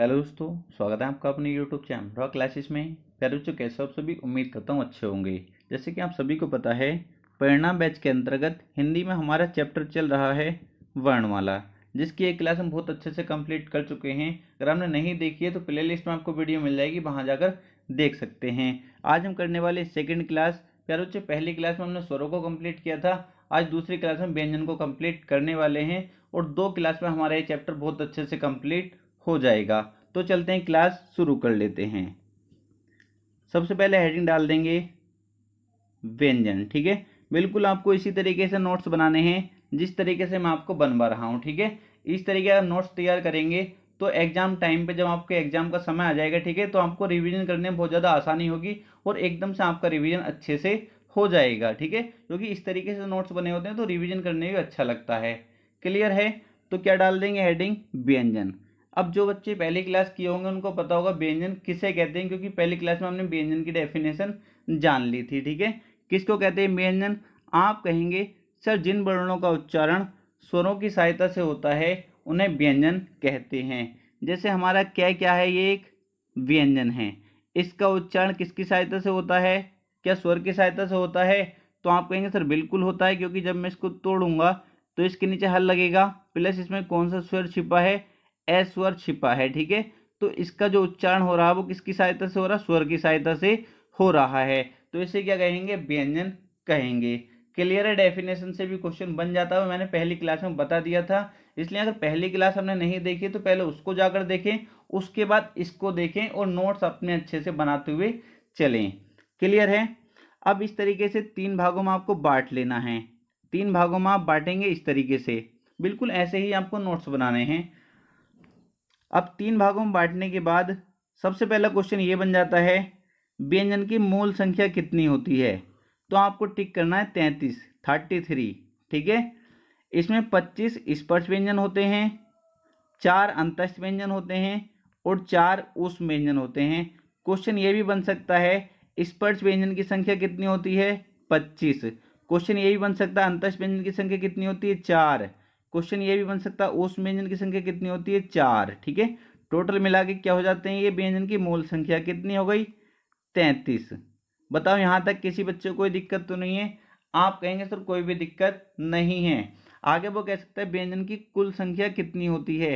hello दोस्तों स्वागत है आपका अपने यूट्यूब चैनल रॉ क्लासेस में प्यारे बच्चों कैसे आप सभी उम्मीद करता हूँ अच्छे होंगे जैसे कि आप सभी को पता है प्रेरणा बैच के अंतर्गत हिंदी में हमारा चैप्टर चल रहा है वर्णमाला जिसकी एक क्लास हम बहुत अच्छे से कंप्लीट कर चुके हैं अगर हमने नहीं देखी है तो प्ले लिस्ट में आपको वीडियो मिल जाएगी वहाँ जाकर देख सकते हैं आज हम करने वाले सेकेंड क्लास प्यारे बच्चों पहली क्लास में हमने स्वरों को कम्प्लीट किया था आज दूसरी क्लास में व्यंजन को कम्प्लीट करने वाले हैं और दो क्लास में हमारा ये चैप्टर बहुत अच्छे से कम्प्लीट हो जाएगा तो चलते हैं क्लास शुरू कर लेते हैं सबसे पहले हेडिंग डाल देंगे व्यंजन ठीक है बिल्कुल आपको इसी तरीके से नोट्स बनाने हैं जिस तरीके से मैं आपको बनवा रहा हूँ ठीक है इस तरीके का नोट्स तैयार करेंगे तो एग्जाम टाइम पे जब आपके एग्जाम का समय आ जाएगा ठीक है तो आपको रिवीजन करने में बहुत ज़्यादा आसानी होगी और एकदम से आपका रिवीजन अच्छे से हो जाएगा ठीक है क्योंकि इस तरीके से नोट्स बने होते हैं तो रिवीजन करने में अच्छा लगता है क्लियर है तो क्या डाल देंगे हेडिंग व्यंजन अब जो बच्चे पहली क्लास किए होंगे उनको पता होगा व्यंजन किसे कहते हैं क्योंकि पहली क्लास में हमने व्यंजन की डेफिनेशन जान ली थी ठीक है किसको कहते हैं व्यंजन आप कहेंगे सर जिन वर्णों का उच्चारण स्वरों की सहायता से होता है उन्हें व्यंजन कहते हैं जैसे हमारा क्या क्या है ये एक व्यंजन है इसका उच्चारण किसकी सहायता से होता है क्या स्वर की सहायता से होता है तो आप कहेंगे सर बिल्कुल होता है क्योंकि जब मैं इसको तोड़ूंगा तो इसके नीचे हल लगेगा प्लस इसमें कौन सा स्वर छिपा है ए स्वर छिपा है ठीक है तो इसका जो उच्चारण हो रहा है वो किसकी सहायता से हो रहा है स्वर की सहायता से हो रहा है तो इसे क्या कहेंगे व्यंजन कहेंगे क्लियर है डेफिनेशन से भी क्वेश्चन बन जाता है मैंने पहली क्लास में बता दिया था इसलिए अगर पहली क्लास हमने नहीं देखी तो पहले उसको जाकर देखें उसके बाद इसको देखें और नोट्स अपने अच्छे से बनाते हुए चलें क्लियर है अब इस तरीके से तीन भागों में आपको बांट लेना है तीन भागों में आप बांटेंगे इस तरीके से बिल्कुल ऐसे ही आपको नोट्स बनाने हैं अब तीन भागों में बांटने के बाद सबसे पहला क्वेश्चन ये बन जाता है व्यंजन की मूल संख्या कितनी होती है तो आपको टिक करना है तैंतीस थर्टी थ्री ठीक है इसमें पच्चीस स्पर्श व्यंजन होते हैं चार अंतस्थ व्यंजन होते हैं और चार उस व्यंजन होते हैं क्वेश्चन ये भी बन सकता है स्पर्श व्यंजन की संख्या कितनी होती है पच्चीस क्वेश्चन ये भी बन सकता है अंतस्थ व्यंजन की संख्या कितनी होती है चार क्वेश्चन ये भी बन सकता है ओस व्यंजन की संख्या कितनी होती है चार ठीक है टोटल मिला के क्या हो जाते हैं ये व्यंजन की मूल संख्या कितनी हो गई तैंतीस बताओ यहाँ तक किसी बच्चे को कोई दिक्कत तो नहीं है आप कहेंगे सर कोई भी दिक्कत नहीं है आगे वो कह सकता है व्यंजन की कुल संख्या कितनी होती है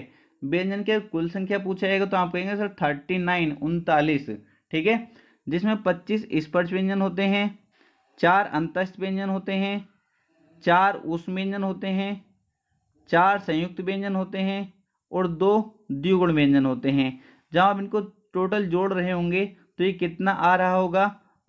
व्यंजन की कुल संख्या पूछा जाएगा तो आप कहेंगे सर थर्टी नाइन उनतालीस ठीक है जिसमें पच्चीस स्पर्श व्यंजन होते हैं चार अंतस्थ व्यंजन होते हैं चार उष्म व्यंजन होते हैं चार संयुक्त व्यंजन होते हैं और दो द्विगुण व्यंजन होते हैं जब आप इनको टोटल जोड़ रहे होंगे तो ये कितना आ रहा होगा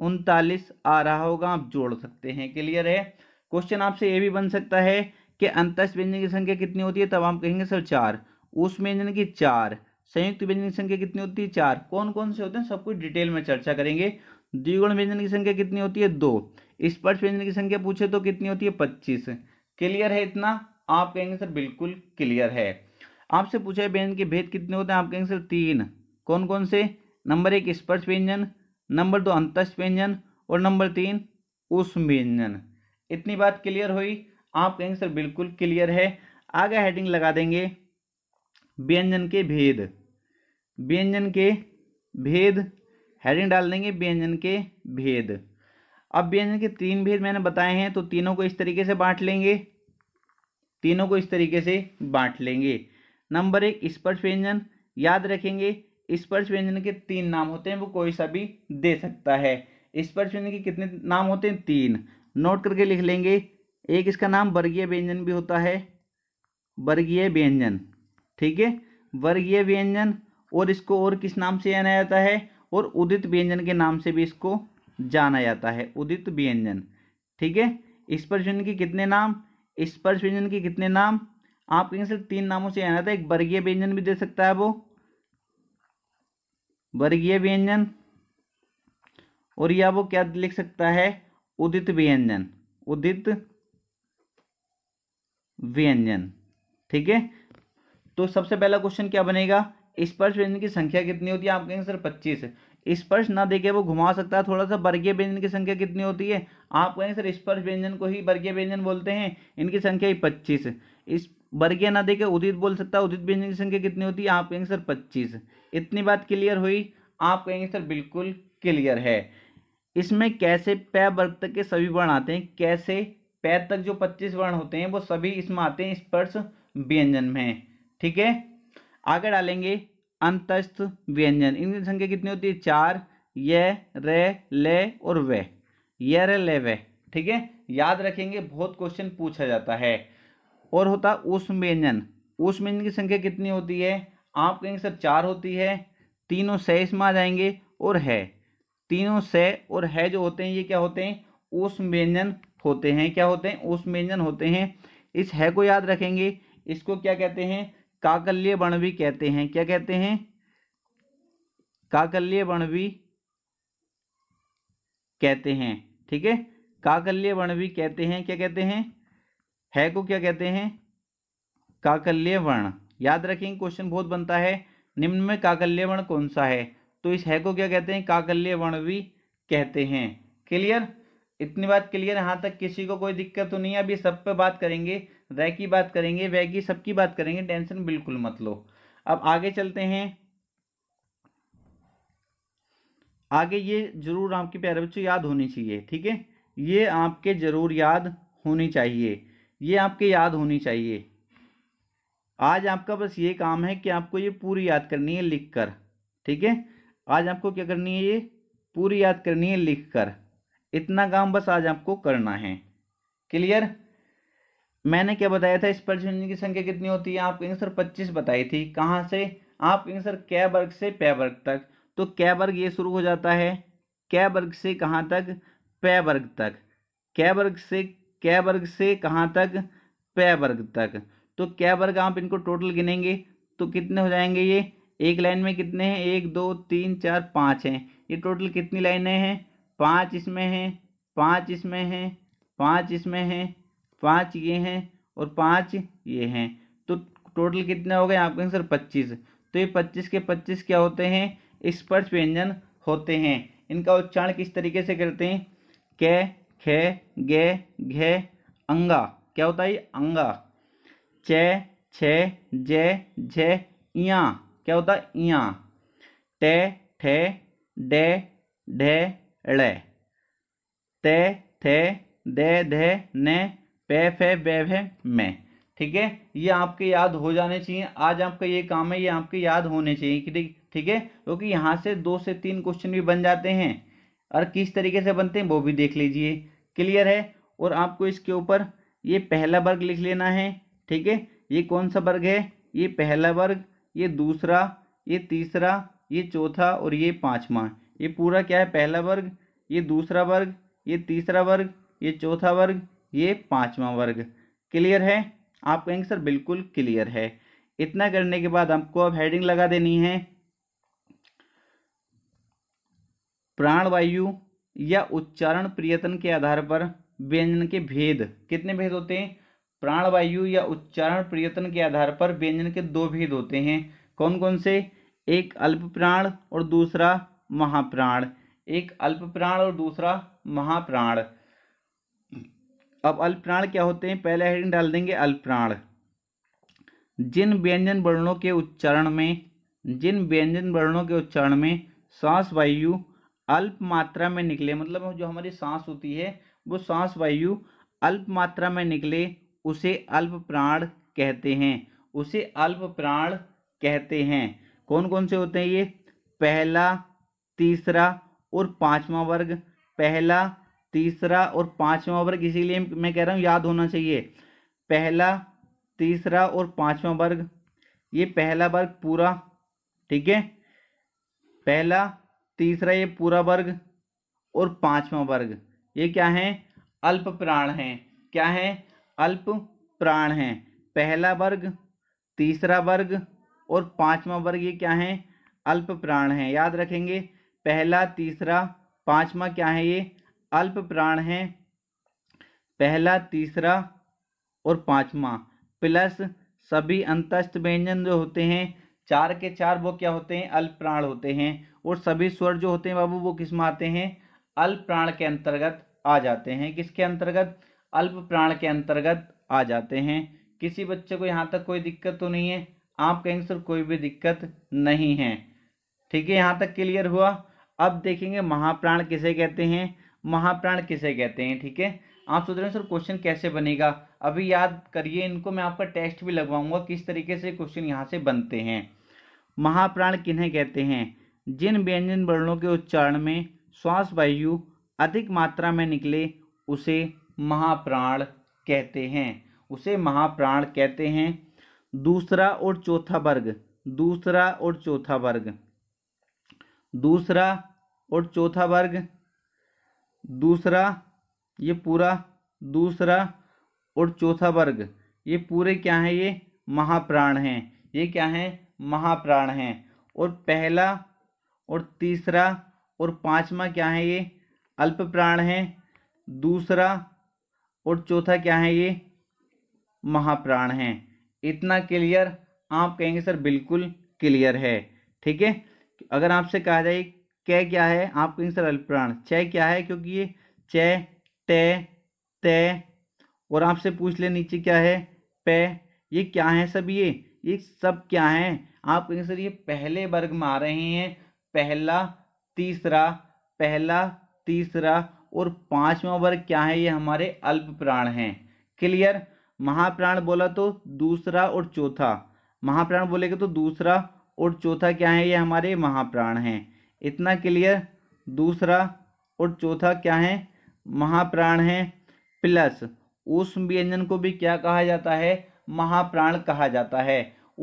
उनतालीस आ रहा होगा आप जोड़ सकते हैं क्लियर है क्वेश्चन आपसे ये भी बन सकता है कि अंत व्यंजन की संख्या कितनी होती है तब हम कहेंगे सर चार उस व्यंजन की चार संयुक्त व्यंजन की संख्या कितनी होती है चार कौन कौन से होते हैं सब कुछ डिटेल में चर्चा करेंगे द्विगुण व्यंजन की संख्या कितनी होती है दो स्पर्श व्यंजन की संख्या पूछे तो कितनी होती है पच्चीस क्लियर है इतना आप कहेंगे सर बिल्कुल क्लियर है आपसे पूछा है व्यंजन के भेद कितने होते हैं आप कहेंगे सर तीन कौन कौन से नंबर एक स्पर्श व्यंजन नंबर दो अंतस्थ व्यंजन और नंबर तीन उष्म व्यंजन इतनी बात क्लियर हुई आप कहेंगे सर बिल्कुल क्लियर है आगे हेडिंग लगा देंगे व्यंजन के भेद व्यंजन के भेद हेडिंग डाल देंगे व्यंजन के भेद अब व्यंजन के तीन भेद मैंने बताए हैं तो तीनों को इस तरीके से बांट लेंगे तीनों को इस तरीके से बांट लेंगे नंबर एक स्पर्श व्यंजन याद रखेंगे स्पर्श व्यंजन के तीन नाम होते हैं वो कोई सा भी दे सकता है स्पर्श व्यंजन के कितने नाम होते हैं तीन नोट करके लिख लेंगे एक इसका नाम वर्गीय व्यंजन भी होता है वर्गीय व्यंजन ठीक है वर्गीय व्यंजन और इसको और किस नाम से जाना जाता है और उदित व्यंजन के नाम से भी इसको जाना जाता है उदित व्यंजन ठीक है स्पर्श व्यंजन के कितने नाम स्पर्श व्यंजन के कितने नाम आप कहेंगे सिर्फ तीन नामों से आना था एक वर्गीय व्यंजन भी दे सकता है वो वर्गीय व्यंजन और या वो क्या लिख सकता है उदित व्यंजन उदित व्यंजन ठीक है तो सबसे पहला क्वेश्चन क्या बनेगा स्पर्श व्यंजन की संख्या कितनी होती है आप कहेंगे सर पच्चीस स्पर्श ना देके वो घुमा सकता है थोड़ा सा वर्गीय व्यंजन की संख्या कितनी होती है आप कहें सर स्पर्श व्यंजन को ही वर्गीय व्यंजन बोलते हैं इनकी संख्या ही पच्चीस इस वर्गीय ना देके उदित बोल सकता है उदित व्यंजन की संख्या कितनी होती है आप कहेंगे सर पच्चीस इतनी बात क्लियर हुई आप कहेंगे सर बिल्कुल क्लियर है इसमें कैसे पै वर्ग तक के सभी वर्ण आते हैं कैसे पै तक जो पच्चीस वर्ण होते हैं वो सभी इसमें आते हैं स्पर्श व्यंजन में ठीक है आगे डालेंगे अंतस्थ व्यंजन इनकी संख्या कितनी होती है चार ये रे ले और वे ये रे ले वे ठीक है याद रखेंगे बहुत क्वेश्चन पूछा जाता है और होता उस व्यंजन उस व्यंजन की संख्या कितनी होती है आप कहेंगे सर चार होती है तीनों से इसमें आ जाएंगे और है तीनों से और है जो होते हैं ये क्या होते हैं उस व्यंजन होते हैं क्या होते हैं उस व्यंजन होते हैं इस है को याद रखेंगे इसको क्या कहते हैं काकल्य वर्ण भी कहते हैं क्या कहते हैं काकल्य वर्ण भी कहते हैं ठीक है काकल्य वर्ण भी कहते हैं क्या कहते हैं है को क्या कहते हैं काकल्य वर्ण याद रखेंगे क्वेश्चन बहुत बनता है निम्न में काकल्य वर्ण कौन सा है तो इस है को क्या कहते हैं काकल्य वर्ण भी कहते हैं क्लियर इतनी बात क्लियर यहां तक किसी को कोई दिक्कत तो नहीं है अभी सब पे बात करेंगे वह की बात करेंगे वह की सबकी बात करेंगे टेंशन बिल्कुल मत लो अब आगे चलते हैं आगे ये जरूर आपके प्यारे बच्चों याद होनी चाहिए ठीक है ये आपके जरूर याद होनी चाहिए ये आपके याद होनी चाहिए आज आपका बस ये काम है कि आपको ये पूरी याद करनी है लिख कर ठीक है आज आपको क्या करनी है ये पूरी याद करनी है लिख कर इतना काम बस आज आपको करना है क्लियर मैंने क्या बताया था स्पर्श व्यंजन की संख्या कितनी होती है आपको आंसर पच्चीस बताई थी कहाँ से आप आंसर कै वर्ग से पै वर्ग तक तो कै वर्ग ये शुरू हो जाता है कै वर्ग से कहाँ तक पै वर्ग तक कै वर्ग से कै वर्ग से कहाँ तक पै वर्ग तक तो कै वर्ग आप इनको टोटल गिनेंगे तो कितने हो जाएंगे ये एक लाइन में कितने हैं एक दो तीन चार पाँच हैं ये टोटल कितनी लाइनें हैं पाँच इसमें हैं पाँच इसमें हैं पाँच इसमें हैं पाँच ये हैं और पाँच ये हैं तो टोटल कितने हो गए आपके आंसर पच्चीस तो ये पच्चीस के पच्चीस क्या होते हैं स्पर्श व्यंजन होते हैं इनका उच्चारण किस तरीके से करते हैं के खे गे घे अंगा क्या होता है अंगा चे छे जे झे इया क्या होता है इया टे ठे डे ढे ते थे दे धे ने पैफ है बैफ है मैं ठीक है ये आपके याद हो जाने चाहिए आज आपका ये काम है ये आपके याद होने चाहिए ठीक ठीक है क्योंकि तो यहाँ से दो से तीन क्वेश्चन भी बन जाते हैं और किस तरीके से बनते हैं वो भी देख लीजिए क्लियर है और आपको इसके ऊपर ये पहला वर्ग लिख लेना है ठीक है ये कौन सा वर्ग है ये पहला वर्ग ये दूसरा ये तीसरा ये चौथा और ये पाँचवा ये पूरा क्या है पहला वर्ग ये दूसरा वर्ग ये तीसरा वर्ग ये चौथा वर्ग ये पाँचवा वर्ग क्लियर है आप कहेंगे सर बिल्कुल क्लियर है इतना करने के बाद आपको अब हेडिंग लगा देनी है प्राणवायु या उच्चारण प्रियतन के आधार पर व्यंजन के भेद कितने भेद होते हैं प्राणवायु या उच्चारण प्रियतन के आधार पर व्यंजन के दो भेद होते हैं कौन कौन से एक अल्प प्राण और दूसरा महाप्राण एक अल्प प्राण और दूसरा महाप्राण अब अल्पप्राण क्या होते हैं पहले हेडिंग डाल देंगे अल्पप्राण जिन व्यंजन वर्णों के उच्चारण में जिन व्यंजन वर्णों के उच्चारण में सांस वायु अल्प मात्रा में निकले मतलब जो हमारी सांस होती है वो सांस वायु अल्प मात्रा में निकले उसे अल्प प्राण कहते हैं उसे अल्प प्राण कहते हैं कौन कौन से होते हैं ये पहला तीसरा और पांचवा वर्ग पहला तीसरा और पांचवा वर्ग इसीलिए मैं कह रहा हूँ याद होना चाहिए पहला तीसरा और पांचवा वर्ग ये पहला वर्ग पूरा ठीक है पहला तीसरा ये पूरा वर्ग और पांचवा वर्ग ये क्या है अल्प प्राण है क्या है अल्प प्राण है पहला वर्ग तीसरा वर्ग और पांचवा वर्ग ये क्या है अल्प प्राण है याद रखेंगे पहला तीसरा पांचवा क्या है ये अल्प प्राण हैं पहला तीसरा और पांचवा प्लस सभी अंतस्थ व्यंजन जो होते हैं चार के चार वो क्या होते हैं अल्प प्राण होते हैं और सभी स्वर जो होते हैं बाबू वो किस में आते हैं अल्प प्राण के अंतर्गत आ जाते हैं किसके अंतर्गत अल्प प्राण के अंतर्गत आ जाते हैं किसी बच्चे को यहाँ तक कोई दिक्कत तो नहीं है आप कहेंगे सर कोई भी दिक्कत नहीं है ठीक है यहाँ तक क्लियर हुआ अब देखेंगे महाप्राण किसे कहते हैं महाप्राण किसे कहते हैं ठीक है आप सोच रहे हैं सर क्वेश्चन कैसे बनेगा अभी याद करिए इनको मैं आपका टेस्ट भी लगवाऊंगा किस तरीके से क्वेश्चन यहाँ से बनते हैं महाप्राण किन्हें कहते हैं जिन व्यंजन वर्णों के उच्चारण में श्वास वायु अधिक मात्रा में निकले उसे महाप्राण कहते हैं उसे महाप्राण कहते हैं दूसरा और चौथा वर्ग दूसरा और चौथा वर्ग दूसरा और चौथा वर्ग दूसरा ये पूरा दूसरा और चौथा वर्ग ये पूरे क्या हैं ये महाप्राण हैं ये क्या हैं महाप्राण हैं और पहला और तीसरा और पांचवा क्या है ये अल्प प्राण है दूसरा और चौथा क्या है ये महाप्राण है इतना क्लियर आप कहेंगे सर बिल्कुल क्लियर है ठीक है अगर आपसे कहा जाए कै क्या है आप कहीं सरल प्राण छ क्या है क्योंकि ये चय तय तय और आपसे पूछ ले नीचे क्या है पे ये क्या है सब ये ये सब क्या है आप कहीं सर ये पहले वर्ग में आ रहे हैं पहला तीसरा पहला तीसरा और पांचवा वर्ग क्या है ये हमारे अल्प प्राण हैं क्लियर महाप्राण बोला तो दूसरा और चौथा महाप्राण बोलेगा तो दूसरा और चौथा क्या है ये हमारे महाप्राण हैं इतना क्लियर दूसरा और चौथा क्या है महाप्राण है प्लस उष्म व्यंजन को भी क्या कहा जाता है महाप्राण कहा जाता है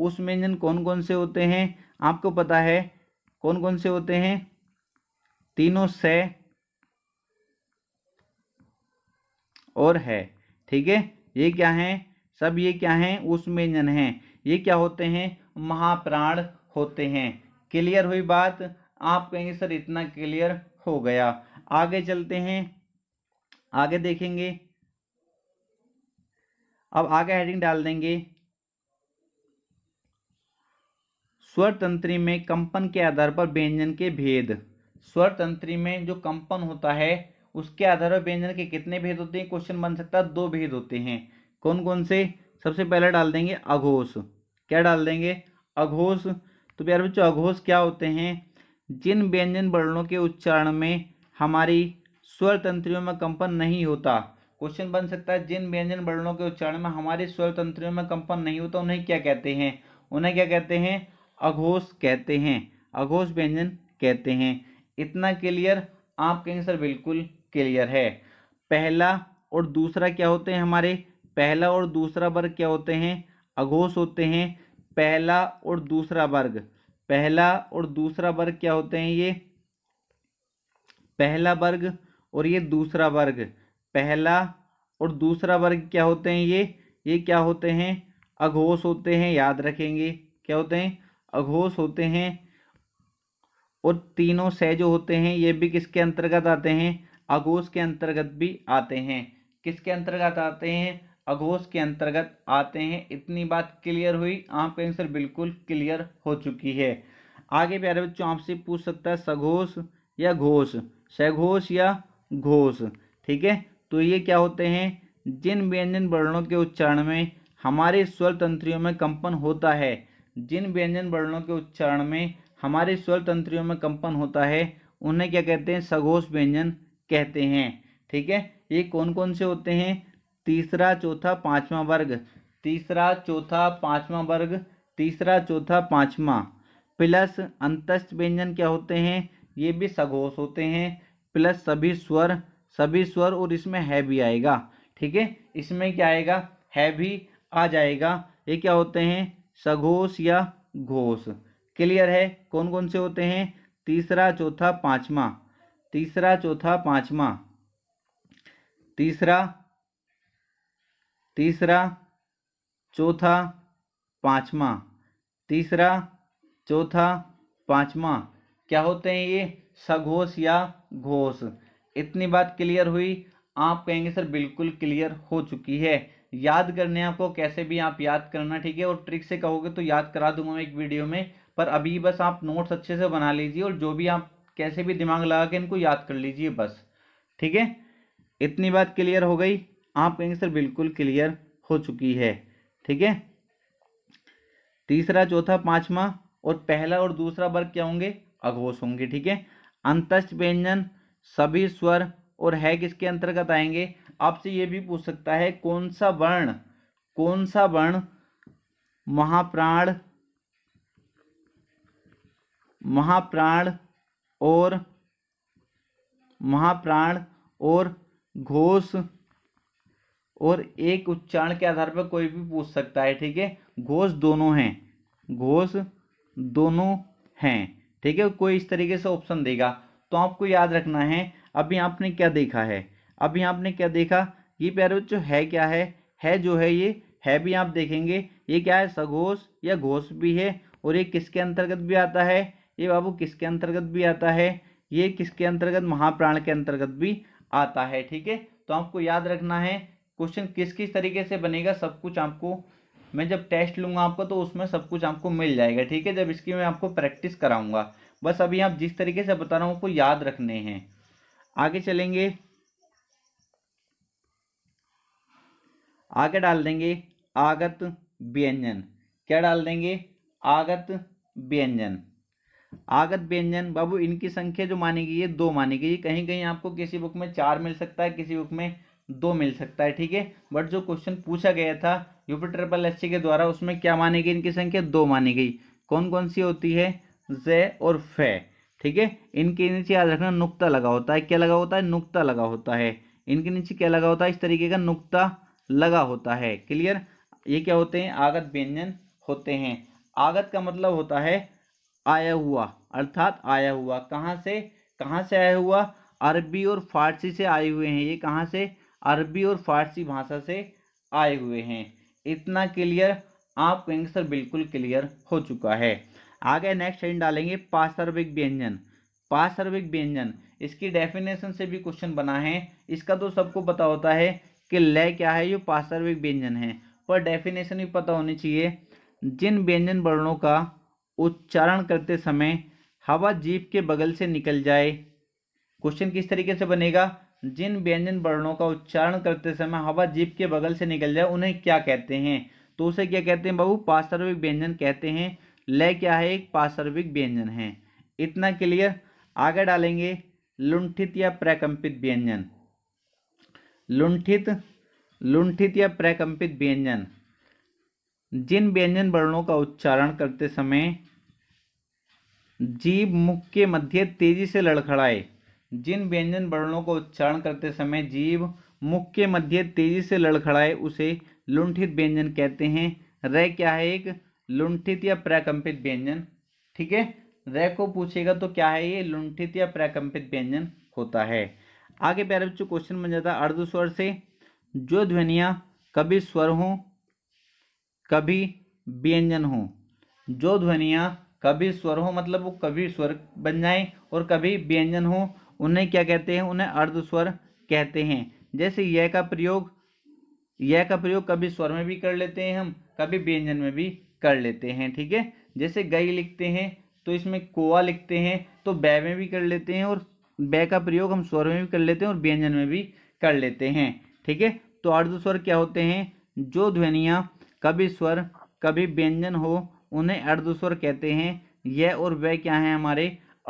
उष्म व्यंजन कौन कौन से होते हैं आपको पता है कौन कौन से होते हैं तीनों से और है ठीक है ये क्या है सब ये क्या है उष्म व्यंजन है ये क्या होते हैं महाप्राण होते हैं क्लियर हुई बात आप कहेंगे सर इतना क्लियर हो गया आगे चलते हैं आगे देखेंगे अब आगे हेडिंग डाल देंगे स्वर तंत्री में कंपन के आधार पर व्यंजन के भेद स्वर तंत्री में जो कंपन होता है उसके आधार पर व्यंजन के कितने भेद होते हैं क्वेश्चन बन सकता है दो भेद होते हैं कौन कौन से सबसे पहले डाल देंगे अघोष क्या डाल देंगे अघोष तो प्यार बच्चों अघोष क्या होते हैं जिन व्यंजन वर्णों के उच्चारण में हमारी स्वर तंत्रियों में कंपन नहीं होता क्वेश्चन बन सकता है जिन व्यंजन वर्णों के उच्चारण में हमारे स्वर तंत्रियों में कंपन नहीं होता उन्हें क्या कहते हैं उन्हें क्या कहते हैं अघोष कहते हैं अघोष व्यंजन कहते हैं इतना क्लियर आपके आंसर बिल्कुल क्लियर है पहला और दूसरा क्या होते हैं हमारे पहला और दूसरा वर्ग क्या होते हैं अघोष होते हैं पहला और दूसरा वर्ग पहला और दूसरा वर्ग क्या होते हैं ये पहला वर्ग और ये दूसरा वर्ग पहला और दूसरा वर्ग क्या होते हैं ये ये क्या होते हैं अघोष होते हैं याद रखेंगे क्या होते हैं अघोष होते हैं और तीनों सह जो होते हैं ये भी किसके अंतर्गत आते हैं अघोष के अंतर्गत भी आते हैं किसके अंतर्गत आते हैं अघोष के अंतर्गत आते हैं इतनी बात क्लियर हुई आपका आंसर बिल्कुल क्लियर हो चुकी है आगे प्यारे बच्चों आपसे पूछ सकता है सघोष या घोष सघोष या घोष ठीक है तो ये क्या होते हैं जिन व्यंजन वर्णों के उच्चारण में हमारे स्वर तंत्रियों में कंपन होता है जिन व्यंजन वर्णों के उच्चारण में हमारे स्वर तंत्रियों में कंपन होता है उन्हें क्या कहते हैं सघोष व्यंजन कहते हैं ठीक है ये कौन कौन से होते हैं तीसरा चौथा पाँचवा वर्ग तीसरा चौथा पाँचवा वर्ग तीसरा चौथा पाँचवा प्लस अंतस्थ व्यंजन क्या होते हैं ये भी सघोष होते हैं प्लस सभी स्वर सभी स्वर और इसमें है भी आएगा ठीक है इसमें क्या आएगा है भी आ जाएगा ये क्या होते हैं सघोष या घोष क्लियर है कौन कौन से होते हैं तीसरा चौथा पाँचवा तीसरा चौथा पाँचवा तीसरा तीसरा चौथा पाँचवा तीसरा चौथा पाँचवा क्या होते हैं ये सघोष या घोष इतनी बात क्लियर हुई आप कहेंगे सर बिल्कुल क्लियर हो चुकी है याद करने आपको कैसे भी आप याद करना ठीक है और ट्रिक से कहोगे तो याद करा दूंगा मैं एक वीडियो में पर अभी बस आप नोट्स अच्छे से बना लीजिए और जो भी आप कैसे भी दिमाग लगा के इनको याद कर लीजिए बस ठीक है इतनी बात क्लियर हो गई आप कहेंगे सर बिल्कुल क्लियर हो चुकी है ठीक है तीसरा चौथा पांचवा और पहला और दूसरा वर्ग क्या होंगे अघोष होंगे ठीक है अंतस्थ व्यंजन सभी स्वर और है किसके अंतर्गत आएंगे आपसे ये भी पूछ सकता है कौन सा वर्ण कौन सा वर्ण महाप्राण महाप्राण और महाप्राण और घोष और एक उच्चारण के आधार पर कोई भी पूछ सकता है ठीक है घोष दोनों हैं घोष दोनों हैं ठीक है कोई इस तरीके से ऑप्शन देगा तो आपको याद रखना है अभी आपने क्या देखा है अभी आपने क्या देखा ये प्यारे जो है क्या है है जो है ये है भी आप देखेंगे ये क्या है सघोष या घोष भी है और ये किसके अंतर्गत भी आता है ये बाबू किसके अंतर्गत भी आता है ये किसके अंतर्गत महाप्राण के अंतर्गत भी आता है ठीक है तो आपको याद रखना है क्वेश्चन किस किस तरीके से बनेगा सब कुछ आपको मैं जब टेस्ट लूँगा आपको तो उसमें सब कुछ आपको मिल जाएगा ठीक है जब इसकी मैं आपको प्रैक्टिस कराऊँगा बस अभी आप जिस तरीके से बता रहा हूँ आपको याद रखने हैं आगे चलेंगे आगे डाल देंगे आगत व्यंजन क्या डाल देंगे आगत व्यंजन आगत व्यंजन बाबू इनकी संख्या जो मानी गई है दो मानी गई कहीं कहीं आपको किसी बुक में चार मिल सकता है किसी बुक में दो मिल सकता है ठीक है बट जो क्वेश्चन पूछा गया था यूपी ट्रिपल एस के द्वारा उसमें क्या मानी गई इनकी संख्या दो मानी गई कौन कौन सी होती है जे और फे ठीक है इनके नीचे याद रखना नुकता लगा होता है क्या लगा होता है नुकता लगा होता है इनके नीचे क्या लगा होता है इस तरीके का नुकता लगा होता है क्लियर ये क्या होते हैं आगत व्यंजन होते हैं आगत का मतलब होता है आया हुआ अर्थात आया हुआ कहाँ से कहाँ से आया हुआ अरबी और फारसी से आए हुए हैं ये कहाँ से अरबी और फारसी भाषा से आए हुए हैं इतना क्लियर आपको आंसर बिल्कुल क्लियर हो चुका है आगे नेक्स्ट हेडिंग डालेंगे पासर्विक व्यंजन पासर्विक व्यंजन इसकी डेफिनेशन से भी क्वेश्चन बना है इसका तो सबको पता होता है कि लय क्या है ये पासर्विक व्यंजन है पर डेफिनेशन भी पता होनी चाहिए जिन व्यंजन वर्णों का उच्चारण करते समय हवा जीप के बगल से निकल जाए क्वेश्चन किस तरीके से बनेगा जिन व्यंजन वर्णों का उच्चारण करते समय हवा जीप के बगल से निकल जाए उन्हें क्या कहते हैं तो उसे क्या कहते हैं बाबू पार्श्विक व्यंजन कहते हैं लय क्या है एक पार्श्विक व्यंजन है इतना क्लियर आगे डालेंगे लुंठित या प्रकंपित व्यंजन लुंठित लुंठित या प्रकंपित व्यंजन जिन व्यंजन वर्णों का उच्चारण करते समय जीव मुख के मध्य तेजी से लड़खड़ाए जिन व्यंजन वर्णों को उच्चारण करते समय जीव मुख के मध्य तेजी से लड़खड़ाए उसे लुंठित व्यंजन कहते हैं र क्या है एक लुंठित या प्रकंपित व्यंजन ठीक है र को पूछेगा तो क्या है ये लुंठित या प्रकंपित व्यंजन होता है आगे प्यारे बच्चों क्वेश्चन बन जाता है अर्ध स्वर से जो ध्वनिया कभी स्वर हो कभी व्यंजन हो जो ध्वनिया कभी स्वर हो मतलब वो कभी स्वर बन जाए और कभी व्यंजन हो उन्हें क्या कहते हैं उन्हें अर्ध स्वर कहते हैं जैसे यह का प्रयोग यह का प्रयोग कभी स्वर में भी कर लेते हैं हम कभी व्यंजन में भी कर लेते हैं ठीक है जैसे गई लिखते हैं तो इसमें कोआ लिखते हैं तो बै में भी कर लेते हैं और बै का प्रयोग हम स्वर में भी कर लेते हैं और व्यंजन में भी कर लेते हैं ठीक है तो अर्ध स्वर क्या होते हैं जो ध्वनियाँ कभी स्वर कभी व्यंजन हो उन्हें अर्धस्वर कहते हैं यह और वह क्या है हमारे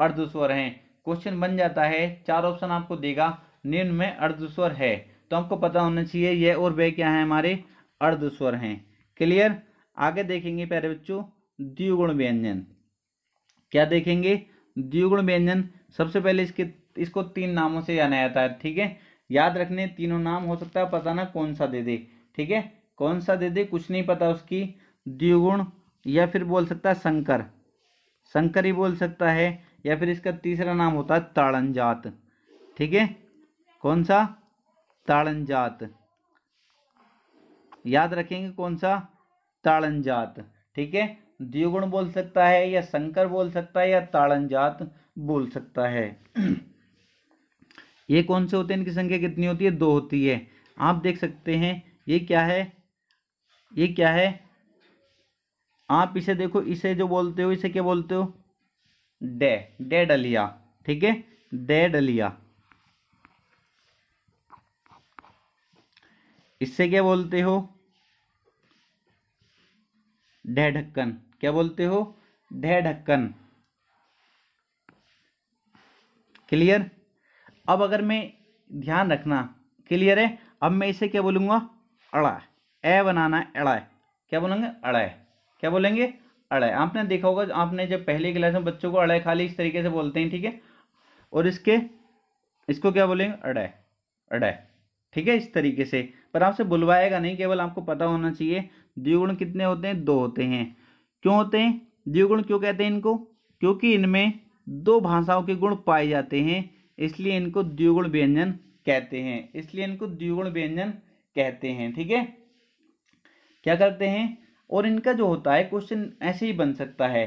अर्धस्वर हैं क्वेश्चन बन जाता है चार ऑप्शन आपको देगा निम्न में अर्धस्वर है तो हमको पता होना चाहिए यह और वह क्या है हमारे अर्धस्वर हैं क्लियर आगे देखेंगे प्यारे बच्चों द्विगुण व्यंजन क्या देखेंगे द्विगुण व्यंजन सबसे पहले इसके इसको तीन नामों से जाना जाता है ठीक है याद रखने तीनों नाम हो सकता है पता ना कौन सा दे दे ठीक है कौन सा दे दे कुछ नहीं पता उसकी द्विगुण या फिर बोल सकता है शंकर शंकर ही बोल सकता है या फिर इसका तीसरा नाम होता है ताड़न जात ठीक है कौन सा ताड़न जात याद रखेंगे कौन सा ताड़न जात ठीक है द्विगुण बोल सकता है या शंकर बोल सकता है या ताड़न जात बोल सकता है ये कौन से होते हैं इनकी संख्या कितनी होती है दो होती है आप देख सकते हैं ये क्या है ये क्या है आप इसे देखो इसे जो बोलते हो इसे क्या बोलते हो डे डे डलिया ठीक है डे डलिया इससे क्या बोलते हो ढे ढक्कन क्या बोलते हो ढे ढक्कन क्लियर अब अगर मैं ध्यान रखना क्लियर है अब मैं इसे क्या बोलूंगा अड़ा ए बनाना है अड़ा क्या बोलेंगे अड़ा क्या बोलेंगे अड़ाई आपने देखा होगा आपने जब पहले क्लास में बच्चों को अड़ाई खाली इस तरीके से बोलते हैं ठीक है और इसके इसको क्या बोलेंगे अड़ाई अड़ाई ठीक है इस तरीके से पर आपसे बुलवाएगा नहीं केवल आपको पता होना चाहिए द्विगुण कितने होते हैं दो होते हैं क्यों होते हैं द्विगुण क्यों कहते हैं इनको क्योंकि इनमें दो भाषाओं के गुण पाए जाते हैं इसलिए इनको द्विगुण व्यंजन कहते हैं इसलिए इनको द्विगुण व्यंजन कहते हैं ठीक है क्या करते हैं और इनका जो होता है क्वेश्चन ऐसे ही बन सकता है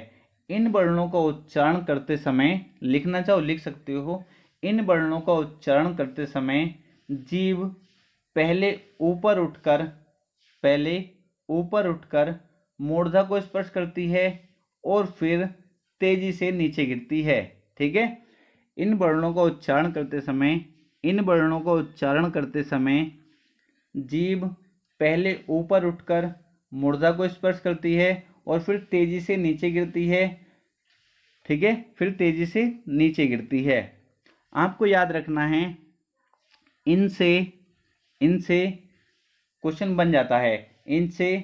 इन वर्णों का उच्चारण करते समय लिखना चाहो लिख सकते हो इन वर्णों का उच्चारण करते समय जीव पहले ऊपर उठकर पहले ऊपर उठकर मूर्धा को स्पर्श करती है और फिर तेजी से नीचे गिरती है ठीक है इन वर्णों का उच्चारण करते समय इन वर्णों का उच्चारण करते समय जीव पहले ऊपर उठकर मुर्दा को स्पर्श करती है और फिर तेजी से नीचे गिरती है ठीक है फिर तेजी से नीचे गिरती है आपको याद रखना है इनसे इनसे क्वेश्चन बन जाता है इनसे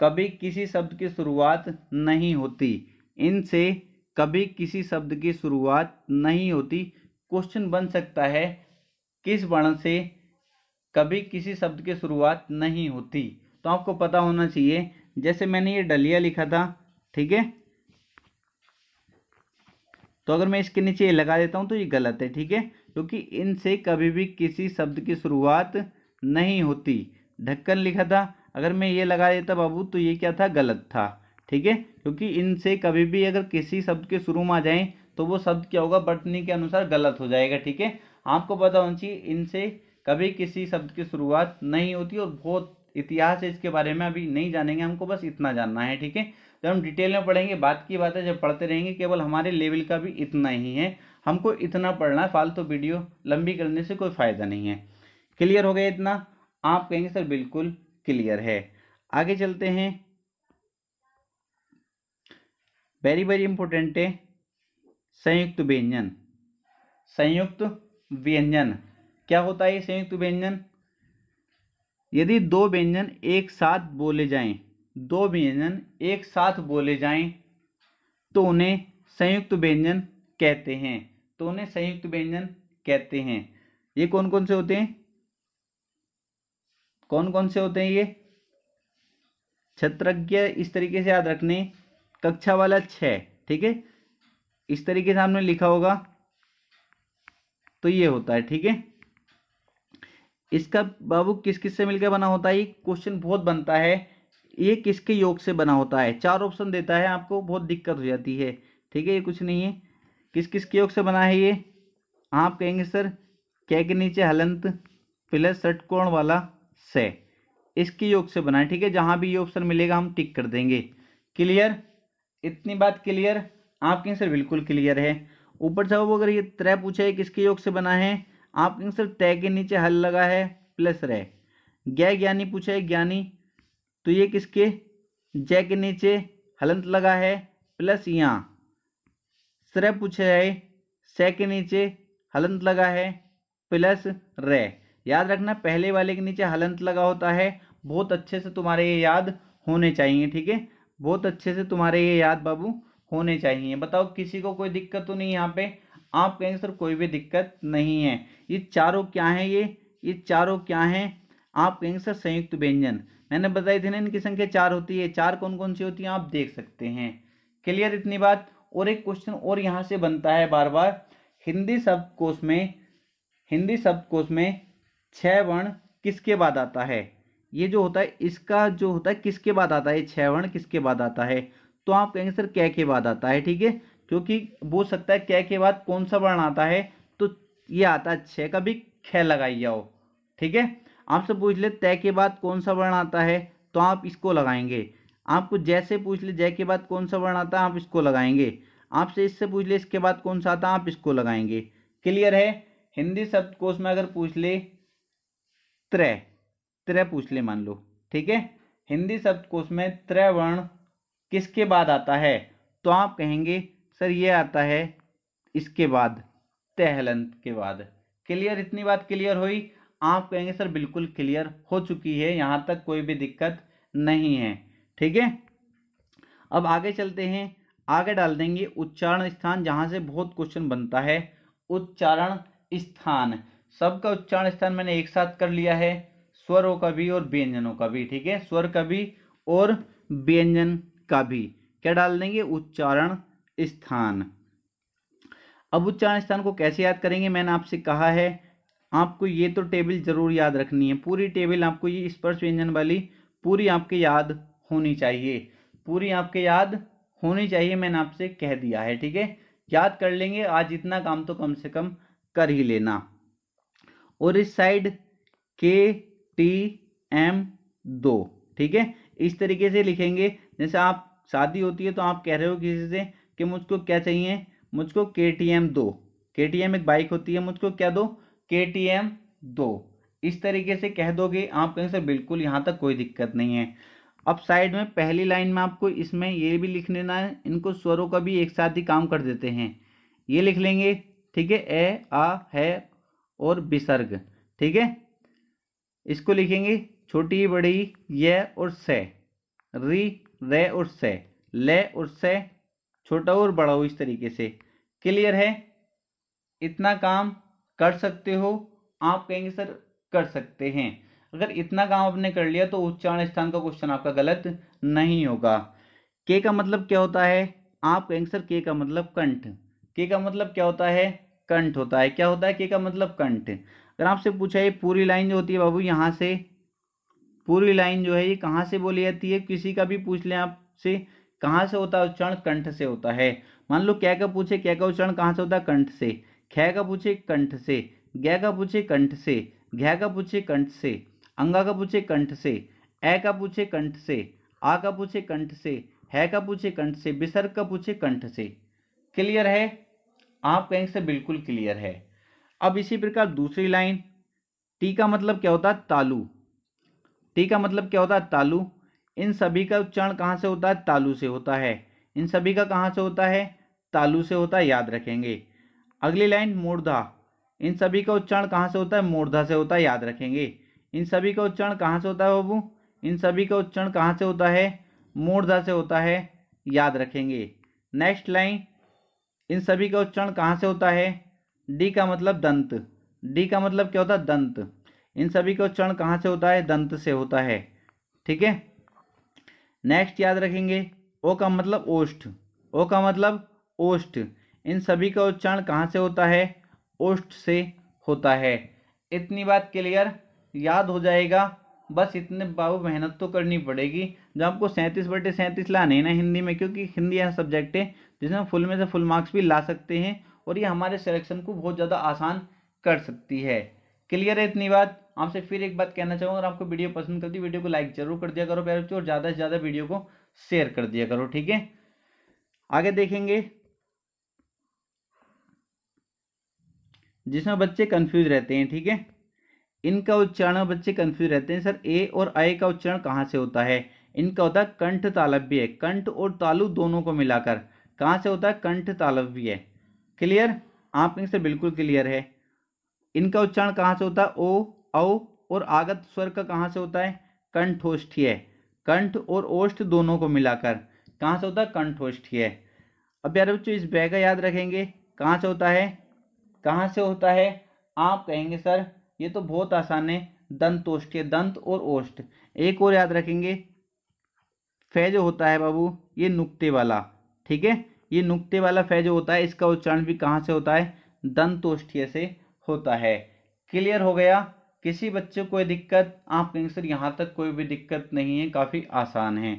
कभी किसी शब्द की शुरुआत नहीं होती इनसे कभी किसी शब्द की शुरुआत नहीं होती क्वेश्चन बन सकता है किस वर्ण से कभी किसी शब्द की शुरुआत नहीं होती तो आपको पता होना चाहिए जैसे मैंने ये डलिया लिखा था ठीक है तो अगर मैं इसके नीचे ये लगा देता हूँ तो ये गलत है ठीक है क्योंकि इनसे कभी भी किसी शब्द की शुरुआत नहीं होती ढक्कन लिखा था अगर मैं ये लगा देता बाबू तो ये क्या था गलत था ठीक है क्योंकि इनसे कभी भी अगर किसी शब्द के शुरू में आ जाए तो वो शब्द क्या होगा बटनी के अनुसार गलत हो जाएगा ठीक है आपको पता होना चाहिए इनसे कभी किसी शब्द की शुरुआत नहीं होती और बहुत इतिहास है इसके बारे में अभी नहीं जानेंगे हमको बस इतना जानना है ठीक है जब हम डिटेल में पढ़ेंगे बात की बात है जब पढ़ते रहेंगे केवल हमारे लेवल का भी इतना ही है हमको इतना पढ़ना है फालतू तो वीडियो लंबी करने से कोई फ़ायदा नहीं है क्लियर हो गया इतना आप कहेंगे सर बिल्कुल क्लियर है आगे चलते हैं वेरी वेरी इंपॉर्टेंट है संयुक्त व्यंजन संयुक्त व्यंजन क्या होता है संयुक्त व्यंजन यदि दो व्यंजन एक साथ बोले जाएं दो व्यंजन एक साथ बोले जाएं तो उन्हें संयुक्त व्यंजन कहते हैं तो उन्हें संयुक्त व्यंजन कहते हैं ये कौन कौन से होते हैं कौन कौन से होते हैं ये छत्रज्ञ इस तरीके से याद रखने कक्षा वाला छ ठीक है इस तरीके से हमने लिखा होगा तो ये होता है ठीक है इसका बाबू किस किस से मिलकर बना होता है क्वेश्चन बहुत बनता है ये किसके योग से बना होता है चार ऑप्शन देता है आपको बहुत दिक्कत हो जाती है ठीक है ये कुछ नहीं है किस किस के योग से बना है ये आप कहेंगे सर क्या के नीचे हलंत प्लस षटकोण वाला से इसके योग से बना है ठीक है जहाँ भी ये ऑप्शन मिलेगा हम टिक कर देंगे क्लियर इतनी बात क्लियर आप कहेंगे सर बिल्कुल क्लियर है ऊपर जाओ अगर ये त्रय पूछा है किसके योग से बना है आपके आंसर तय के नीचे हल लगा है प्लस रे गै ज्ञानी पूछा है ज्ञानी तो ये किसके जय के नीचे हलंत लगा है प्लस यहाँ श्रय पूछा है सै के नीचे हलंत लगा है प्लस रे याद रखना पहले वाले के नीचे हलंत लगा होता है बहुत अच्छे से तुम्हारे ये याद होने चाहिए ठीक है बहुत अच्छे से तुम्हारे ये याद बाबू होने चाहिए बताओ किसी को कोई दिक्कत तो नहीं यहाँ पे आप कहेंगे सर कोई भी दिक्कत नहीं है ये चारों क्या हैं ये ये चारों क्या हैं आप कहेंगे सर संयुक्त व्यंजन मैंने बताई थी ना इनकी संख्या चार होती है चार कौन कौन सी होती है आप देख सकते हैं क्लियर इतनी बात और एक क्वेश्चन और यहाँ से बनता है बार बार हिंदी शब्दकोश में हिंदी शब्दकोश में छः वर्ण किसके बाद आता है ये जो होता है इसका जो होता है किसके बाद आता है छः वर्ण किसके बाद आता है तो आप कहेंगे सर कै के बाद आता है ठीक है क्योंकि पूछ सकता है कै के बाद कौन सा वर्ण आता है तो ये आता है छ का भी ख लगाई जाओ ठीक है आपसे पूछ ले तय के बाद कौन सा वर्ण आता है तो आप इसको लगाएंगे आपको जैसे पूछ ले जय के बाद कौन सा वर्ण आता है आप इसको लगाएंगे आपसे इससे पूछ ले इसके बाद कौन सा आता है आप इसको लगाएंगे क्लियर है हिंदी शब्दकोश में अगर पूछ ले त्रय त्रय पूछ ले मान लो ठीक है हिंदी शब्दकोश में त्रय वर्ण किसके बाद आता है तो आप कहेंगे सर ये आता है इसके बाद तहलंत के बाद क्लियर इतनी बात क्लियर हुई आप कहेंगे सर बिल्कुल क्लियर हो चुकी है यहाँ तक कोई भी दिक्कत नहीं है ठीक है अब आगे चलते हैं आगे डाल देंगे उच्चारण स्थान जहाँ से बहुत क्वेश्चन बनता है उच्चारण स्थान सबका उच्चारण स्थान मैंने एक साथ कर लिया है स्वरों का भी और व्यंजनों का भी ठीक है स्वर का भी और व्यंजन का भी क्या डाल देंगे उच्चारण स्थान अब उच्चारण स्थान को कैसे याद करेंगे मैंने आपसे कहा है आपको ये तो टेबल जरूर याद रखनी है पूरी टेबल आपको ये स्पर्श व्यंजन वाली पूरी आपके याद होनी चाहिए पूरी आपके याद होनी चाहिए मैंने आपसे कह दिया है ठीक है याद कर लेंगे आज इतना काम तो कम से कम कर ही लेना और इस साइड के टी एम दो ठीक है इस तरीके से लिखेंगे जैसे आप शादी होती है तो आप कह रहे हो किसी से कि मुझको क्या चाहिए मुझको के टी एम दो के टी एम एक बाइक होती है मुझको क्या दो के टी एम दो इस तरीके से कह दोगे आप कहेंगे सर बिल्कुल यहाँ तक कोई दिक्कत नहीं है अब साइड में पहली लाइन में आपको इसमें ये भी लिख लेना है इनको स्वरों का भी एक साथ ही काम कर देते हैं ये लिख लेंगे ठीक है ए आ है और विसर्ग ठीक है इसको लिखेंगे छोटी बड़ी य और स री रे और से ले और से छोटा और बड़ा हो इस तरीके से क्लियर है इतना काम कर सकते हो आप कहेंगे सर कर सकते हैं अगर इतना काम आपने कर लिया तो उच्चारण स्थान का क्वेश्चन आपका गलत नहीं होगा के का मतलब क्या होता है आप कहेंगे सर के का मतलब कंठ के का मतलब क्या होता है कंठ होता है क्या होता है के का मतलब कंठ अगर आपसे पूछा ये पूरी लाइन जो होती है बाबू यहाँ से पूरी लाइन जो है ये कहाँ से बोली जाती है किसी का भी पूछ लें आपसे कहाँ से होता है उच्चारण कंठ से होता है मान लो क्या का पूछे क्या का उच्चारण कहाँ से होता है कंठ से ख का पूछे कंठ से ज्ञ का पूछे कंठ से घ का पूछे कंठ से अंगा का पूछे कंठ से ए का पूछे कंठ से आ का पूछे कंठ से है का पूछे कंठ से विसर्ग का पूछे कंठ से क्लियर है आप कहेंगे से बिल्कुल क्लियर है अब इसी प्रकार दूसरी लाइन टी का मतलब क्या होता है तालू टी का मतलब क्या होता है तालू इन सभी का उच्चारण कहाँ से होता है तालु से होता है इन सभी का कहाँ से होता है तालु से होता है याद रखेंगे अगली लाइन मूर्धा इन सभी का उच्चारण कहाँ से होता है मूर्धा से होता है याद रखेंगे इन सभी का उच्चारण कहाँ से होता है बाबू इन सभी का उच्चारण कहाँ से होता है मूर्धा से होता है याद रखेंगे नेक्स्ट लाइन इन सभी का उच्चारण कहाँ से होता है डी का मतलब दंत डी का मतलब क्या होता है दंत इन सभी का उच्चारण कहाँ से होता है दंत से होता है ठीक है नेक्स्ट याद रखेंगे ओ का मतलब ओष्ठ ओ का मतलब ओष्ठ इन सभी का उच्चारण कहाँ से होता है ओष्ठ से होता है इतनी बात क्लियर याद हो जाएगा बस इतने बाबू मेहनत तो करनी पड़ेगी जब आपको सैंतीस बटे सैंतीस लाने ना हिंदी में क्योंकि हिंदी ऐसा सब्जेक्ट है जिसमें फुल में से फुल मार्क्स भी ला सकते हैं और ये हमारे सिलेक्शन को बहुत ज़्यादा आसान कर सकती है क्लियर है इतनी बात आपसे फिर एक बात कहना चाहूँगा अगर आपको वीडियो पसंद करती वीडियो को लाइक जरूर कर दिया करो प्यारे बच्चों और ज़्यादा से ज़्यादा वीडियो को शेयर कर दिया करो ठीक है आगे देखेंगे जिसमें बच्चे कंफ्यूज रहते हैं ठीक है इनका उच्चारण बच्चे कंफ्यूज रहते हैं सर ए और आई का उच्चारण कहाँ से होता है इनका होता है कंठ तालव्य कंठ और तालु दोनों को मिलाकर कहाँ से होता है कंठ तालव्य क्लियर आप इनसे बिल्कुल क्लियर है इनका उच्चारण कहाँ से होता है ओ औ और आगत स्वर का कहाँ से होता है कंठोष्ठीय कंठ और ओष्ठ दोनों को मिलाकर कहाँ से होता है कंठोष्ठीय अब यार बच्चों इस बै का याद रखेंगे कहाँ से होता है कहाँ से होता है आप कहेंगे सर ये तो बहुत आसान है दंतोष्ठीय दंत और ओष्ठ एक और याद रखेंगे फै जो होता है बाबू ये नुक्ते वाला ठीक है ये नुक्ते वाला फै जो होता है इसका उच्चारण भी कहाँ से होता है दंतोष्ठीय से होता है क्लियर हो गया किसी बच्चे को दिक्कत आप कहेंगे सर यहाँ तक कोई भी दिक्कत नहीं है काफ़ी आसान है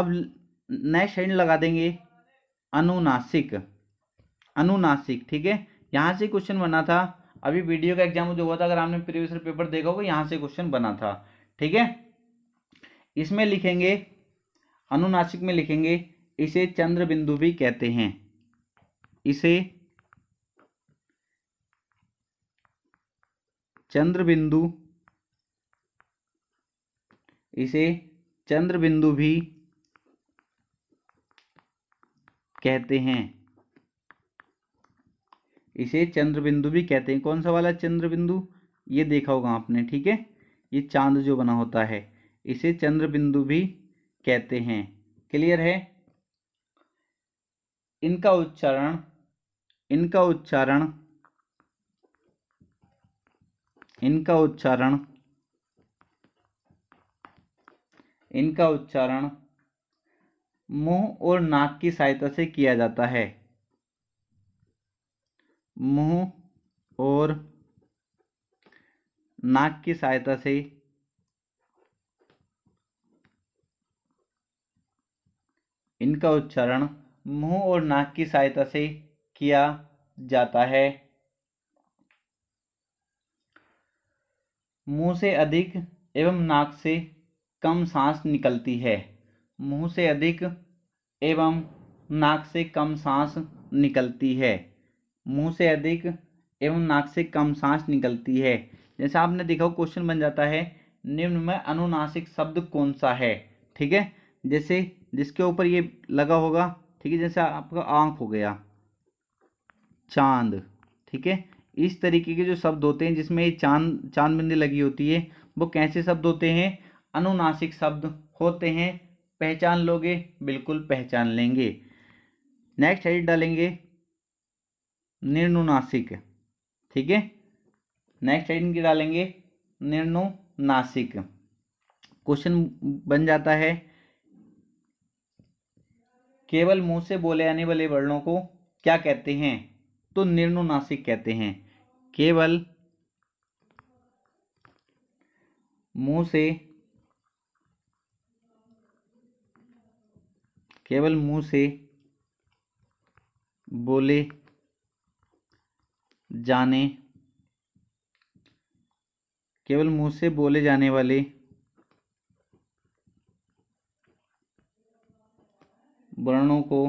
अब नेक्स्ट हेड लगा देंगे अनुनासिक अनुनासिक ठीक है यहाँ से क्वेश्चन बना था अभी वीडियो का एग्जाम जो हुआ था अगर आपने प्रीवियस पेपर देखा होगा यहाँ से क्वेश्चन बना था ठीक है इसमें लिखेंगे अनुनासिक में लिखेंगे इसे चंद्र बिंदु भी कहते हैं इसे चंद्र बिंदु इसे चंद्र बिंदु भी कहते हैं इसे चंद्र बिंदु भी कहते हैं कौन सा वाला चंद्र बिंदु ये देखा होगा आपने ठीक है ये चांद जो बना होता है इसे चंद्र बिंदु भी कहते हैं क्लियर है इनका उच्चारण इनका उच्चारण इनका उच्चारण इनका उच्चारण मुंह और नाक की सहायता से किया जाता है मुंह और नाक की सहायता से इनका उच्चारण मुंह और नाक की सहायता से किया जाता है मुंह से अधिक एवं नाक से कम सांस निकलती है मुंह से अधिक एवं नाक से कम सांस निकलती है मुंह से अधिक एवं नाक से कम सांस निकलती है जैसे आपने देखा क्वेश्चन बन जाता है निम्न में अनुनासिक शब्द कौन सा है ठीक है जैसे जिसके ऊपर ये लगा होगा ठीक है जैसे आपका आंख हो गया चांद ठीक है इस तरीके के जो शब्द होते हैं जिसमें ये चांद चांद बिंदी लगी होती है वो कैसे शब्द होते हैं अनुनासिक शब्द होते हैं पहचान लोगे बिल्कुल पहचान लेंगे नेक्स्ट हेड डालेंगे निर्णुनासिक ठीक है नेक्स्ट हेड की डालेंगे निर्णुनासिक क्वेश्चन बन जाता है केवल मुंह से बोले आने वाले वर्णों को क्या कहते हैं तो निर्णुनासिक कहते हैं केवल मुंह से केवल मुंह से बोले जाने केवल मुंह से बोले जाने वाले वर्णों को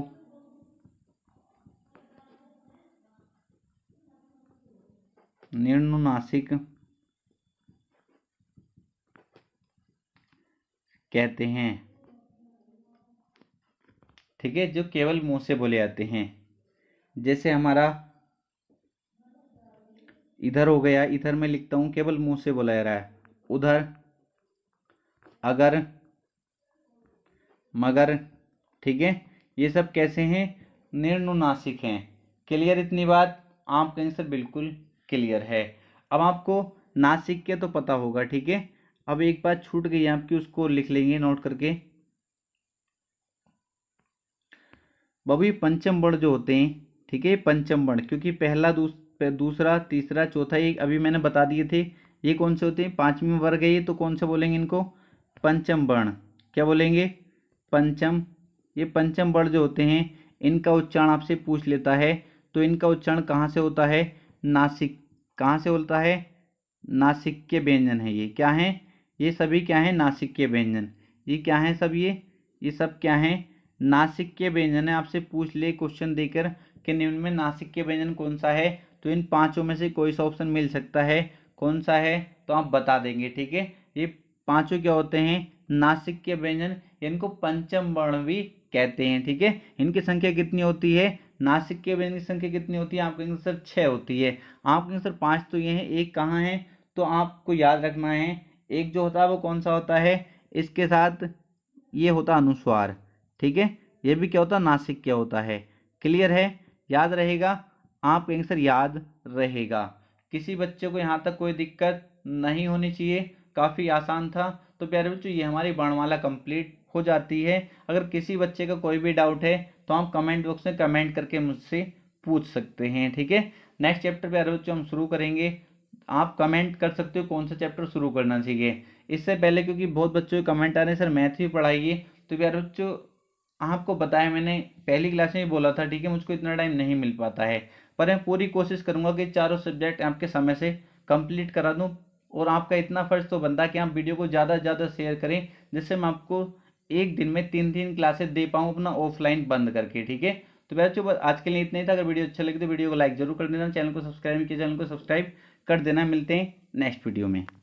निर्णुनाशिक कहते हैं ठीक है जो केवल मुंह से बोले जाते हैं जैसे हमारा इधर हो गया इधर मैं लिखता हूं केवल मुंह से बोला जा रहा है उधर अगर मगर ठीक है ये सब कैसे हैं निर्णुनाशिक हैं क्लियर इतनी बात आपका से बिल्कुल क्लियर है अब आपको नासिक के तो पता होगा ठीक है अब एक बात छूट गई आपकी उसको लिख लेंगे नोट करके बबी पंचम वर्ण जो होते हैं ठीक है पंचम वर्ण क्योंकि पहला दूस, दूसरा तीसरा चौथा ये अभी मैंने बता दिए थे ये कौन से होते हैं पांचवें वर्ग है ये तो कौन से बोलेंगे इनको पंचम वर्ण क्या बोलेंगे पंचम ये पंचम वर्ण जो होते हैं इनका उच्चारण आपसे पूछ लेता है तो इनका उच्चारण कहाँ से होता है नासिक कहाँ से बोलता है नासिक के व्यंजन है ये क्या है ये सभी क्या है नासिक के व्यंजन ये क्या है सब ये ये सब क्या है नासिक के व्यंजन है आपसे पूछ ले क्वेश्चन देकर कि निम्न में नासिक के व्यंजन कौन सा है तो इन पांचों में से कोई सा ऑप्शन मिल सकता है कौन सा है तो आप बता देंगे ठीक है ये पांचों क्या होते हैं नासिक के व्यंजन इनको पंचम वर्ण भी कहते हैं ठीक है इनकी संख्या कितनी होती है नासिक की व्यंजन की संख्या कितनी होती है आपका आंसर छः होती है आपका आंसर पाँच तो ये है एक कहाँ है तो आपको याद रखना है एक जो होता है वो कौन सा होता है इसके साथ ये होता अनुस्वार ठीक है ये भी क्या होता है नासिक क्या होता है क्लियर है याद रहेगा आपका आंसर याद रहेगा किसी बच्चे को यहाँ तक कोई दिक्कत नहीं होनी चाहिए काफ़ी आसान था तो प्यारे बच्चों ये हमारी वर्णमाला कंप्लीट हो जाती है अगर किसी बच्चे का कोई भी डाउट है तो आप कमेंट बॉक्स में कमेंट करके मुझसे पूछ सकते हैं ठीक है नेक्स्ट चैप्टर प्यारे बच्चों हम शुरू करेंगे आप कमेंट कर सकते हो कौन सा चैप्टर शुरू करना चाहिए इससे पहले क्योंकि बहुत बच्चों के कमेंट आ रहे हैं सर मैथ भी पढ़ाइए तो प्यारे बच्चों आपको बताया मैंने पहली क्लास में ही बोला था ठीक है मुझको इतना टाइम नहीं मिल पाता है पर मैं पूरी कोशिश करूँगा कि चारों सब्जेक्ट आपके समय से कंप्लीट करा दूँ और आपका इतना फ़र्ज तो बनता है कि आप वीडियो को ज़्यादा से ज़्यादा शेयर करें जिससे मैं आपको एक दिन में तीन तीन क्लासेस दे पाऊँ अपना ऑफलाइन बंद करके ठीक है तो बच्चों आज के लिए इतना ही था अगर वीडियो अच्छा लगे तो वीडियो को लाइक जरूर कर देना चैनल को सब्सक्राइब किया चैनल को सब्सक्राइब कर देना मिलते हैं नेक्स्ट वीडियो में